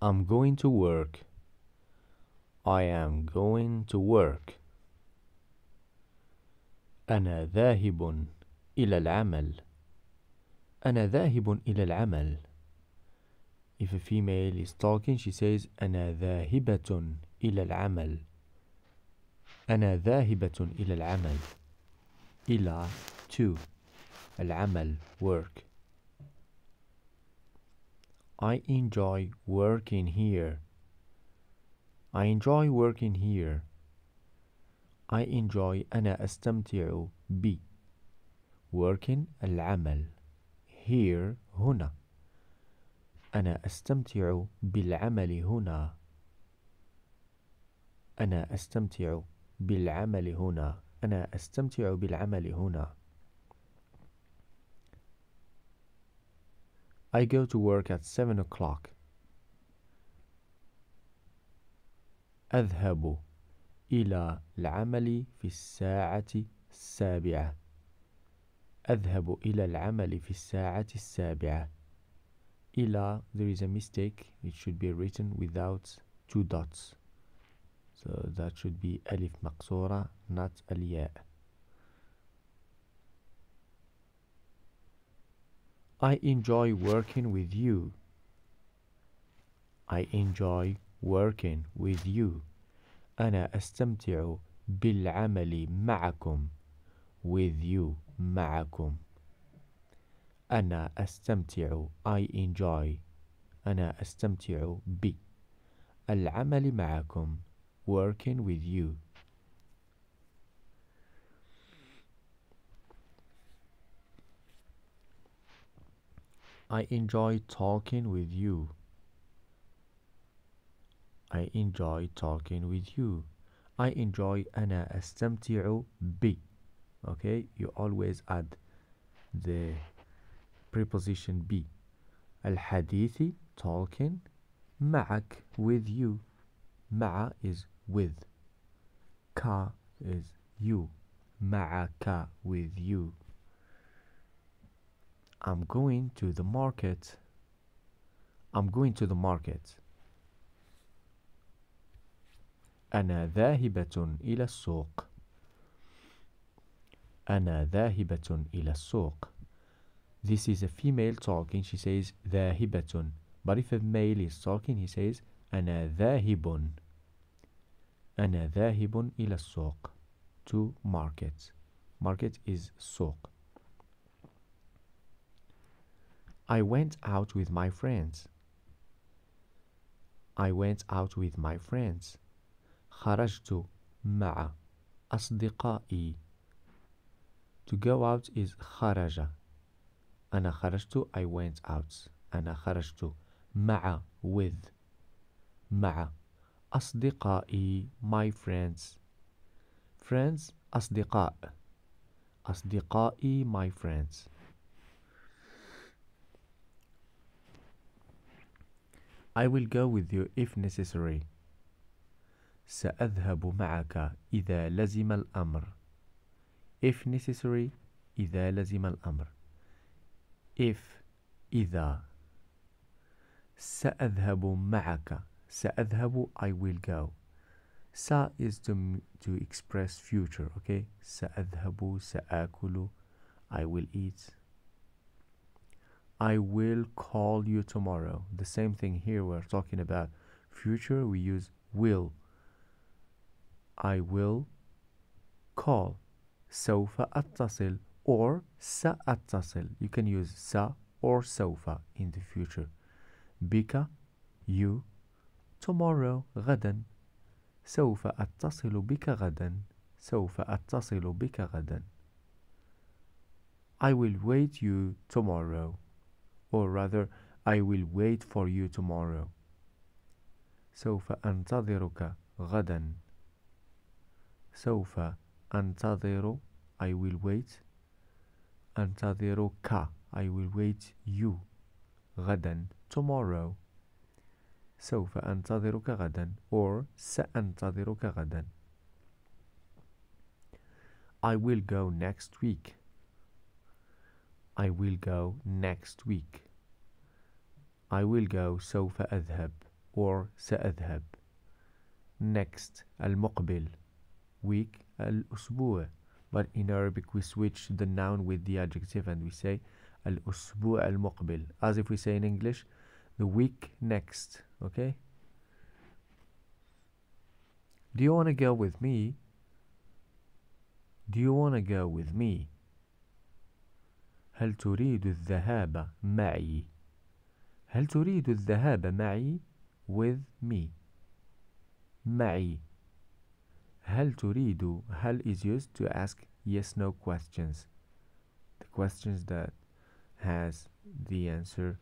I'm going to work. I am going to work. أنا ذاهب إلى العمل. أنا ذاهب إلى العمل. If a female is talking, she says أنا ذاهبة إلى العمل. أنا ذاهبة إلى العمل. إلى to العمل work. I enjoy working here. I enjoy working here. I enjoy أنا أستمتع ب working العمل here هنا أنا أستمتع بالعمل هنا أنا أستمتع بالعمل هنا أنا أستمتع بالعمل هنا I go to work at 7 o'clock. أذهب إلى العمل في الساعة السابعة. أذهب إلى العمل في الساعة السابعة. إلى there is a mistake. It should be written without two dots. So that should be ألف مقصورة not الياء. I enjoy working with you. I enjoy working with you. أنا أستمتع بالعمل معكم with you معكم أنا أستمتع I enjoy أنا أستمتع ب العمل معكم working with you I enjoy talking with you. I enjoy talking with you. I enjoy أنا أستمتع ب. Okay, you always add the preposition ب. الحديث talking معك with you. مع is with. Ka is you. معك with you. I'm going to the market I'm going to the market أنا ذاهبة إلى السوق أنا ذاهبة إلى السوق This is a female talking she says ذاهبة But if a male is talking he says أنا ذاهب أنا ذاهب إلى السوق to market Market is سوق I went out with my friends. I went out with my friends. خرجت مع أصدقائي. To go out is خرج. أنا خرجت I went out. أنا خرجت مع with مع أصدقائي my friends. Friends أصدقاء. أصدقائي my friends. I will go with you if necessary. سأذهب معك إذا لزم الأمر. If necessary, إذا لزم الأمر. If, إذا. سأذهب معك. سأذهب, I will go. Sa is to, to express future, okay? سأذهب, سأكل, I will eat. I will call you tomorrow. The same thing here, we're talking about future, we use will. I will call. سوف أتصل or سأتصل. You can use sa or سوف in the future. بك you tomorrow غدا سوف أتصل بك غدا سوف أتصل بك غدا I will wait you tomorrow or rather I will wait for you tomorrow سوف أنتظرك غدا سوف أنتظر I will wait أنتظرك I will wait you غدا tomorrow سوف أنتظرك غدا or سأنتظرك غدا I will go next week I will go next week I will go سوف أذهب or سأذهب next المقبل week الأسبوع but in Arabic we switch the noun with the adjective and we say الأسبوع المقبل as if we say in English the week next okay do you want to go with me do you want to go with me هل تريد الذهاب معي هل تريد الذهاب معي with me معي هل تريد هل is used to ask yes no questions the questions that has the answer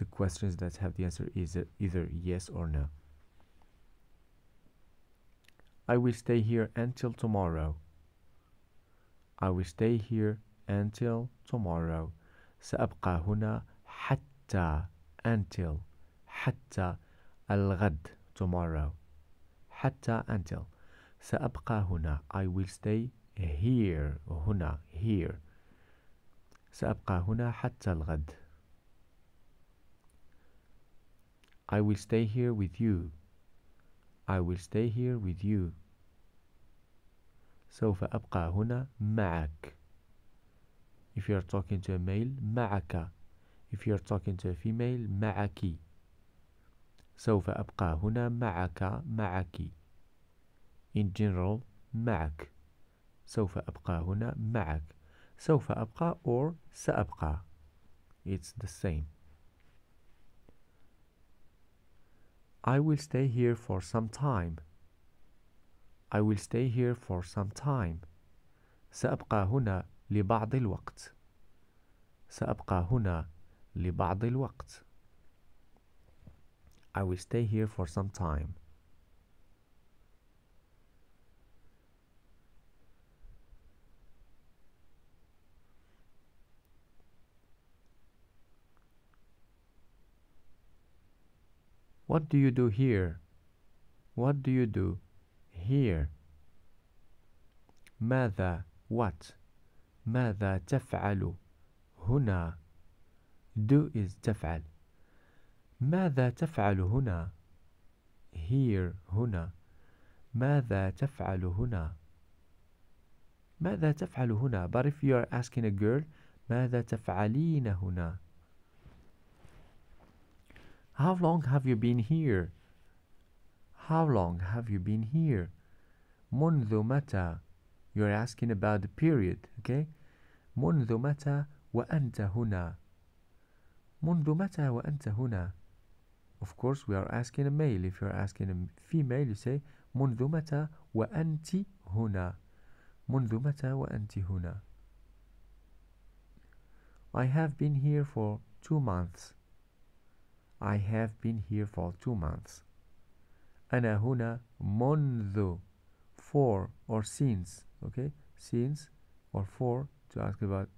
the questions that have the answer is either yes or no I will stay here until tomorrow I will stay here until tomorrow سأبقى هنا حتى until حتى الغد tomorrow حتى until سأبقى هنا I will stay here هنا here سأبقى هنا حتى الغد I will stay here with you I will stay here with you سوف أبقى هنا معك If you are talking to a male, معك. If you are talking to a female, معك. سوف أبقى هنا معك معك. In general, معك. سوف أبقى هنا معك. سوف أبقى or سأبقى. It's the same. I will stay here for some time. I will stay here for some time. سأبقى هنا لبعض الوقت سأبقى هنا لبعض الوقت I will stay here for some time What do you do here? What do you do here? ماذا what ماذا تفعل هنا do is تفعل ماذا تفعل هنا here هنا ماذا تفعل هنا ماذا تفعل هنا but if you are asking a girl ماذا تفعلين هنا how long have you been here how long have you been here منذ متى you are asking about the period okay منذ متى وأنت هنا منذ متى وأنت هنا Of course we are asking a male If you're asking a female you say منذ متى وأنت هنا منذ متى وأنت هنا I have been here for two months I have been here for two months أنا هنا منذ for or since okay since or for to ask about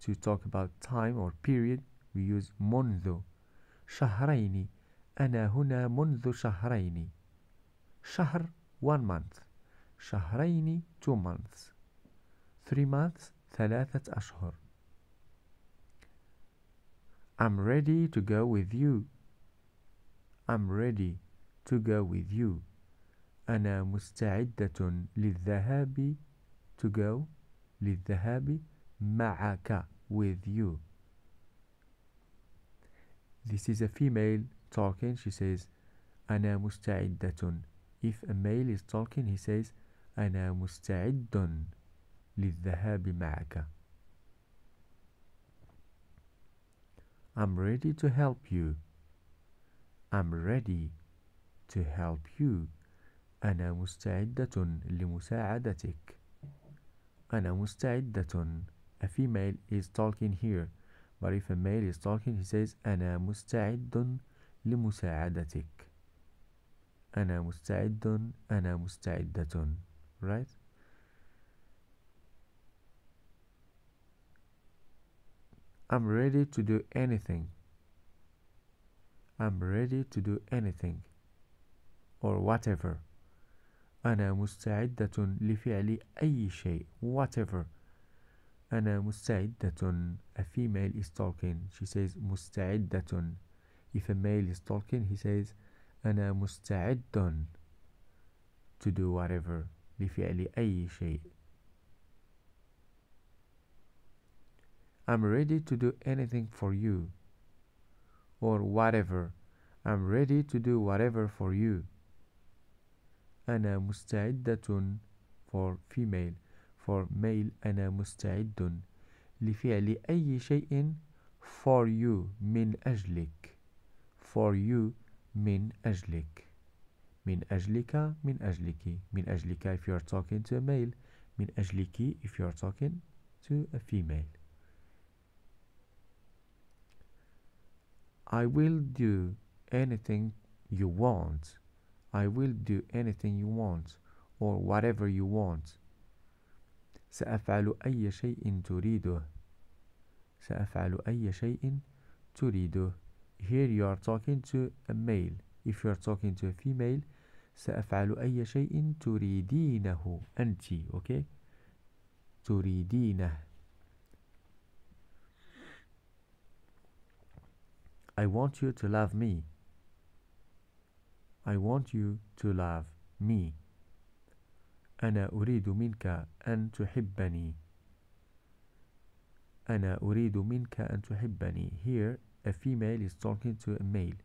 to talk about time or period we use منذ شهرين أنا هنا منذ شهرين شهر one month شهرين two months three months ثلاثة أشهر I'm ready to go with you I'm ready to go with you أنا مستعدة للذهاب to go للذهاب معك with you. This is a female talking. She says, أنا مستعدة. If a male is talking, he says, أنا مستعد للذهاب معك. I'm ready to help you. I'm ready to help you. أنا مستعدة لمساعدتك. أنا مستعدة a female is talking here but if a male is talking he says أنا مستعد لمساعدتك أنا مستعد أنا مستعدة right I'm ready to do anything I'm ready to do anything or whatever أنا مستعدة لفعل أي شيء whatever أنا مستعدة a female is talking she says مستعدة if a male is talking he says أنا مستعد to do whatever لفعل أي شيء I'm ready to do anything for you or whatever I'm ready to do whatever for you أنا مستعدة for female for male أنا مستعد لفعل أي شيء for you من أجلك for you من أجلك من أجلك من أجلك من أجلك if you are talking to a male من أجلك if you are talking to a female I will do anything you want I will do anything you want or whatever you want سأفعل أي شيء تريده سأفعل أي شيء تريده Here you are talking to a male If you are talking to a female سأفعل أي شيء تريدينه أنت okay تريدينه I want you to love me I want you to love me أنا أريد منك أن تحبني أنا أريد منك أن تحبني here a female is talking to a male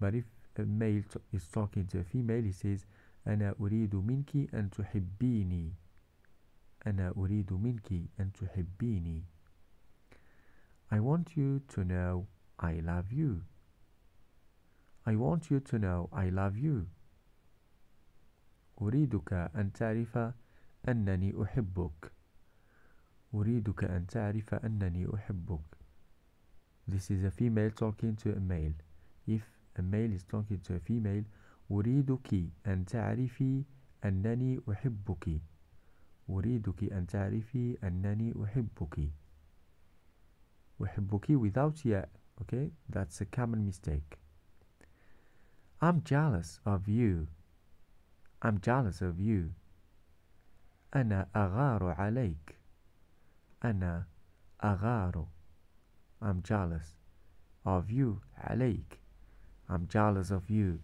but if a male is talking to a female he says أنا أريد منك أن تحبيني أنا أريد منك أن تحبيني I want you to know I love you I want you to know I love you أريدك أن تعرف أنني أحبك أريدك أن تعرف أنني أحبك This is a female talking to a male If a male is talking to a female أريدك أن تعرفي أنني أحبك أريدك أن تعرفي أنني أحبك أحبك without ya, okay that's a common mistake I'm jealous of you I'm jealous of you. أنا أغار عليك. أنا أغار. I'm jealous of you. عليك. I'm jealous of you.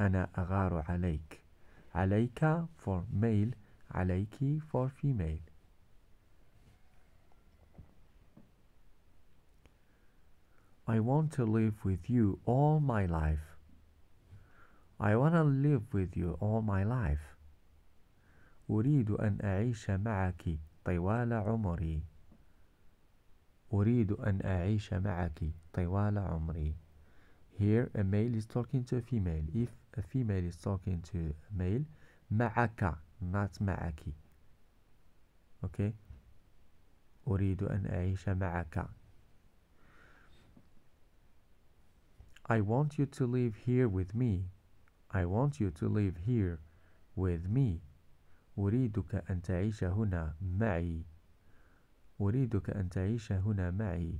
أنا أغار عليك. عليك for male. عليك for female. I want to live with you all my life. I wanna live with you all my life. أريد أن أعيش معك طوال عمري. أريد أن أعيش معك طوال عمري. Here a male is talking to a female. If a female is talking to a male, معك not معك. Okay? أريد أن أعيش معك. I want you to live here with me. I want you to live here with me أريدك أن تعيش هنا معي أريدك أن تعيش هنا معي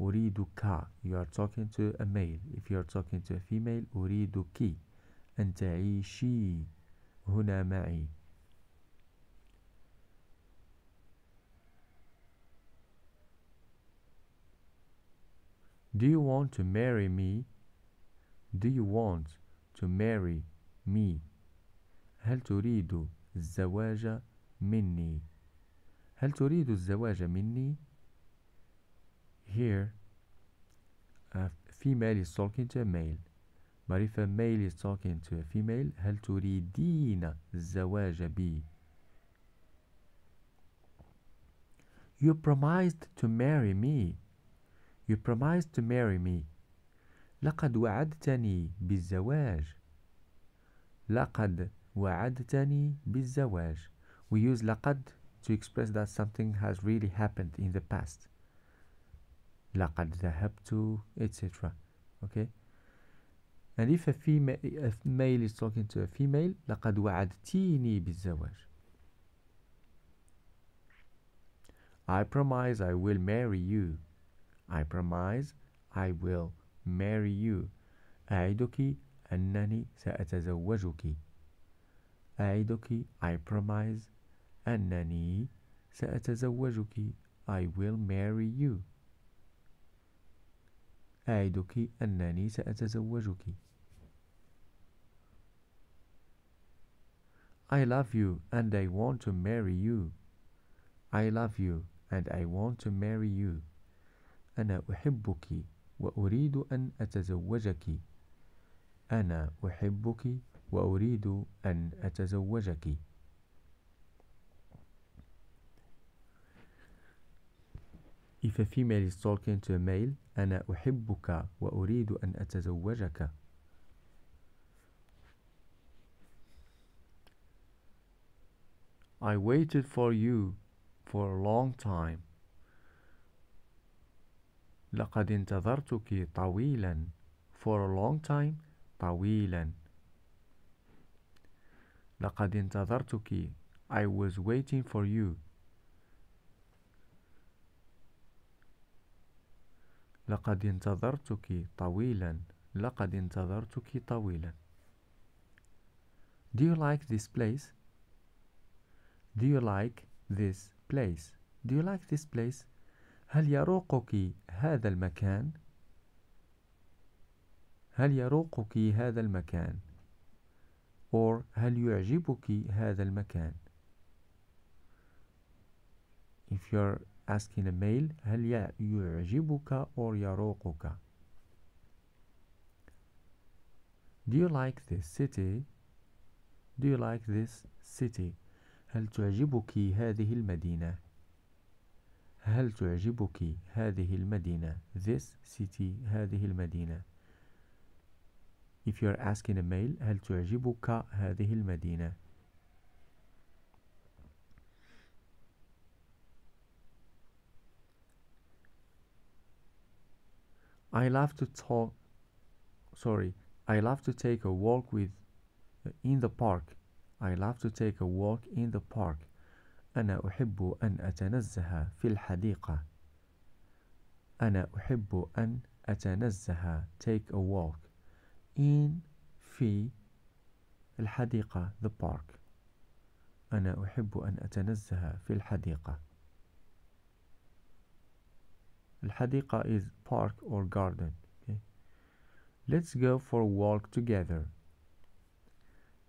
أريدك you are talking to a male if you are talking to a female أريدك أن تعيشي هنا معي Do you want to marry me? Do you want to marry me هل تريد الزواج مني هل تريد الزواج مني here a female is talking to a male but if a male is talking to a female هل تريدين الزواج بي you promised to marry me you promised to marry me لقد وعدتني بالزواج لقد وعدتني بالزواج we use لقد to express that something has really happened in the past لقد ذهبت etc okay and if a female a male is talking to a female لقد وعدتيني بالزواج I promise I will marry you I promise I will marry you أعدك أنني سأتزوجك أعدك I promise أنني سأتزوجك I will marry you أعدك أنني سأتزوجك I love you and I want to marry you I love you and I want to marry you أنا أحبك وأريد أن أتزوجك أنا أحبك وأريد أن أتزوجك If a female is talking to a male أنا أحبك وأريد أن أتزوجك I waited for you for a long time لقد انتظرتك طويلا for a long time طويلا لقد انتظرتك I was waiting for you لقد انتظرتك طويلا لقد انتظرتك طويلا Do you like this place? Do you like this place? Do you like this place? هل يروقك هذا المكان هل يروقك هذا المكان or هل يعجبك هذا المكان if you're asking a male هل يعجبك or يروقك do you like this city do you like this city هل تعجبك هذه المدينه هل تعجبك هذه المدينة this city هذه المدينة if you're asking a male هل تعجبك هذه المدينة I love to talk sorry I love to take a walk with in the park I love to take a walk in the park أنا أحب أن أتنزه في الحديقة. أنا أحب أن أتنزه take a walk in في الحديقة the park. أنا أحب أن أتنزه في الحديقة. الحديقة is park or garden. Okay. Let's go for a walk together.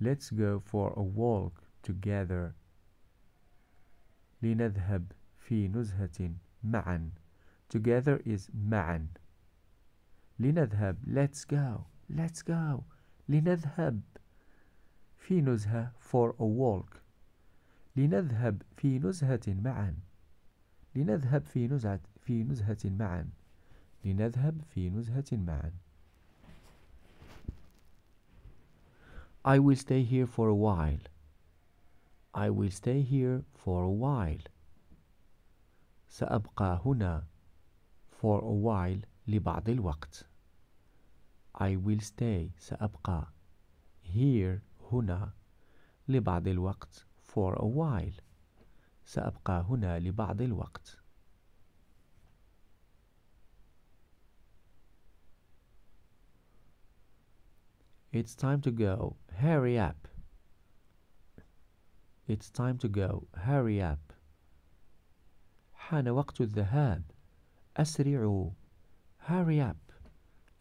Let's go for a walk together لنذهب في نزهة معا together is معا لنذهب let's go let's go لنذهب في نزهة for a walk لنذهب في نزهة معا لنذهب في نزهة في نزهة معا لنذهب في نزهة معا I will stay here for a while I will stay here for a while. سأبقى هنا for a while لبعض الوقت. I will stay سأبقى here هنا لبعض الوقت for a while. سأبقى هنا لبعض الوقت. It's time to go. Hurry up. It's time to go. Hurry up. حان وقت الذهاب. أسرعوا. Hurry up.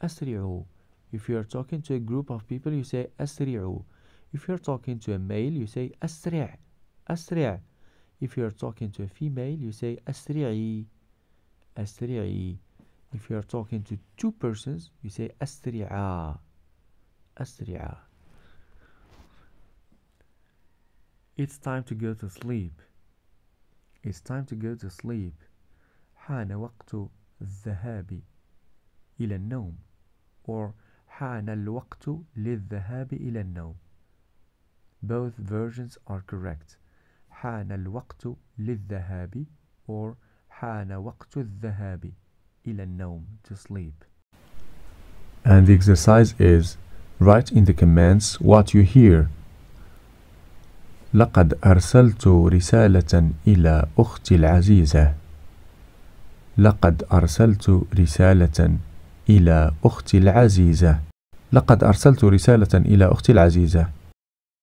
أسرعوا. If you're talking to a group of people, you say أسرعوا. If you're talking to a male, you say أسرع. أسرع. If you're talking to a female, you say أسرعي. أسرعي. If you're talking to two persons, you say أسرعا. أسرعا. It's time to go to sleep. It's time to go to sleep. حان وقت الذهاب إلى النوم or حان الوقت للذهاب إلى النوم. Both versions are correct. حان الوقت للذهاب or حان وقت الذهاب إلى النوم to sleep. And the exercise is write in the comments what you hear لقد أرسلت رسالة إلى أختي العزيزة لقد أرسلت رسالة إلى أختي العزيزة لقد أرسلت رسالة إلى أختي العزيزة